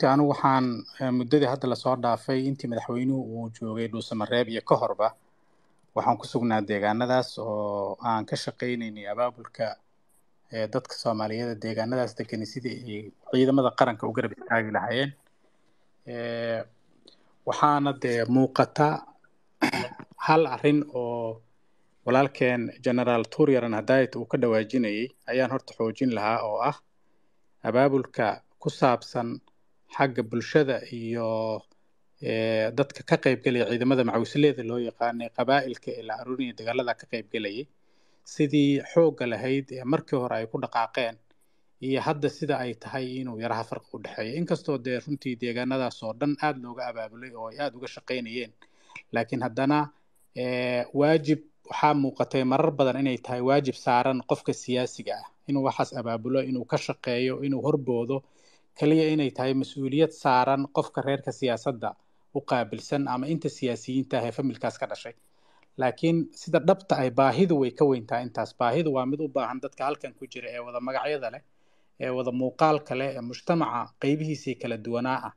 runtii anigu waxaan eh, muddadii hadda lasoo dhaafay intii madaxweynuhu uu joogay dhuusamareeb iyo ka horba waxaan ku sugnaa deegaanadaas oo aan ka shaqaynaynay abaabulka eh, dadka soomaaliyeeda deegaanadaas degani sidii ay ciidamada qaranka u garab istaagi lahaayeen eh, waxaana dee muuqata hal arin oo walaalkeen generaal tuuryaran hadayt uu ka dhawaajinayay ayaan horta xoojin lahaa oo ah abaabulka ku saabsan xagga bulshada iyo dadka ka qaybgelaya ciidamada macawisleeda loo yaqaanay qabaa'ilka ee la aruurinaya dagaalada ka qaybgelayay sidii xoogga lahayd ee markii hore ay ku dhaqaaqeen iyo hadda sida ay tahay inuu yaraha farqa u dhexeeya inkastoo dee runtii deegaanadaasoo dhan aada looga abaabulay oo ay aada uga shaqaynayeen laakiin haddana waajib waxaa muuqatay marar badan inay tahay waajib saaran qofka siyaasiga ah inuu waxaas abaabulo inuu ka shaqeeyo inuu horboodo kaliya inay tahay mas-uuliyad saaran qofka reerka siyaasadda u qaabilsan ama inta siyaasiyiinta ah ee familkaas ka dhashay laakiin sida dhabta ah baahidu way ka weyntahay intaas baahidu waa mid u baahan dadka halkan ku jira ee wada magacyada leh ee wada muuqaalka leh ee mujtamaca qeybihiisii kala duwanaa ah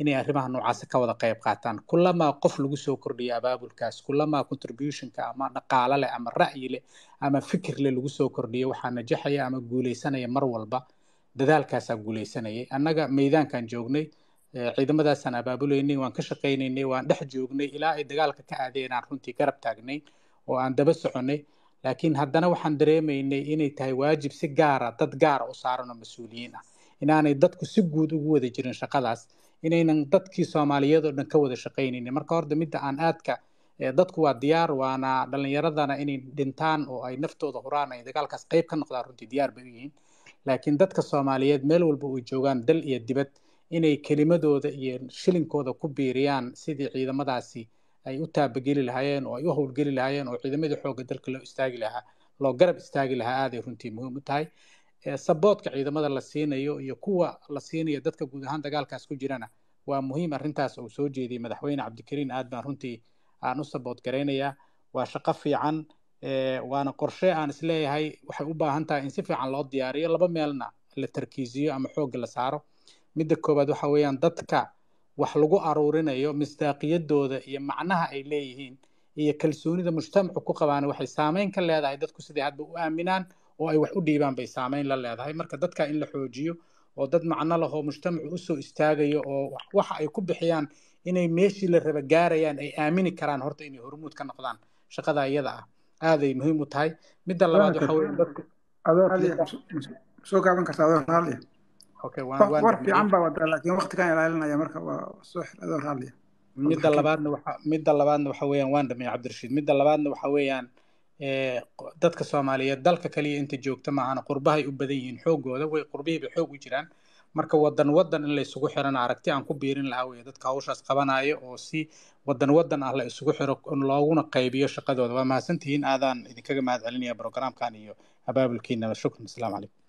inay arrimaha noocaasi ka wada qayb qaataan kulamaa qof lagu soo kordhiyo abaabulkaas kulamaa contributionka ama dhaqaalo leh ama ra'yi leh ama fikir leh lagu soo kordhiyo waxaa najaxaya ama guulaysanaya mar walba dadaalkaasaa guuleysanayay annaga meydaankaan joognay ciidamadaasaan abaabulaynay waan ka shaqaynaynay waan dhex joognay ilaa ay dagaalka ka aadeen aan runtii garab taagnay oo aan daba soconay laakiin haddana waxaan dareemaynay inay tahay waajib si gaara ah, dad gaara ah u saaran oo mas-uuliyiin ah inaanay dadku si guud ugu wada jirin shaqadaas inaynan dadkii soomaaliyeed oo dhan ka wada shaqaynaynin marka horta midda aan aadka dadku waa diyaar waana dhallinyaradana inay dhintaan oo ay naftooda huraan ay dagaalkaas qayb ka noqdaan runtii diyaar bay u yihiin laakiin dadka soomaaliyeed meel walba uu joogaan dal iyo dibad inay kelimadooda iyo shilinkooda ku biiriyaan sidii ciidamadaasi ay u taabageli lahaayeen oo ay u howlgeli lahaayeen oo ciidamadii xoogga dalka loo istaagi lahaa loo garab istaagi lahaa aaday runtii muhiim u tahay saboodka ciidamada la siinayo iyo kuwa la siinayo dadka guud ahaan dagaalkaas ku jirana waa muhiim arrintaas uu soo jeediyay madaxweyne cabdikariin aad baan runtii aan u sabood garaynayaa waa shaqo fiican Eh, waana qorshe aan isleeyahay waxay u baahan tahay in si fiican loo diyaariyo laba meelna la tarkiisiyo ama xoogga la saaro midda koobaad waxa weeyaan dadka wax lagu aruurinayo misdaaqiyadooda iyo macnaha ay leeyihiin iyo kalsoonida mujtamacu ku qabaan waxay saameyn ka leedahay dadku siday hadba u aaminaan oo ay wax u dhiibaan bay saameyn la leedahay marka dadka in la xoojiyo oo dad macno lahoo mujtamacu usoo istaagayo oo waxa ay ku bixiyaan inay meeshii la raba gaarayaan ay aamini karaan horta inay hormuud ka noqdaan shaqada iyada ah aaday muhiim u tahay midda labaad waxa gaaban kartaa midda labaadna waxa midda labaadna waxa weeyaan waan dhamay cabdirashiid midda labaadna waxa weeyaan eh, dadka soomaaliyeed dalka kaliya inta joogta maahana qurbahay u badan yihiin xoogooda way qurbihiiba xoog u jiraan marka wadan wadan in laisugu xirana aragti aan ku biirin lahaa weye dadka hawshaas qabanaya oo si wadan wadan ah la isugu xiro looguna qaybiyo shaqadooda waa mahadsantihiin aadaan idinkaga mahad celinaya brograamkan iyo abaabulkiinaba shukran asalaamu calaykum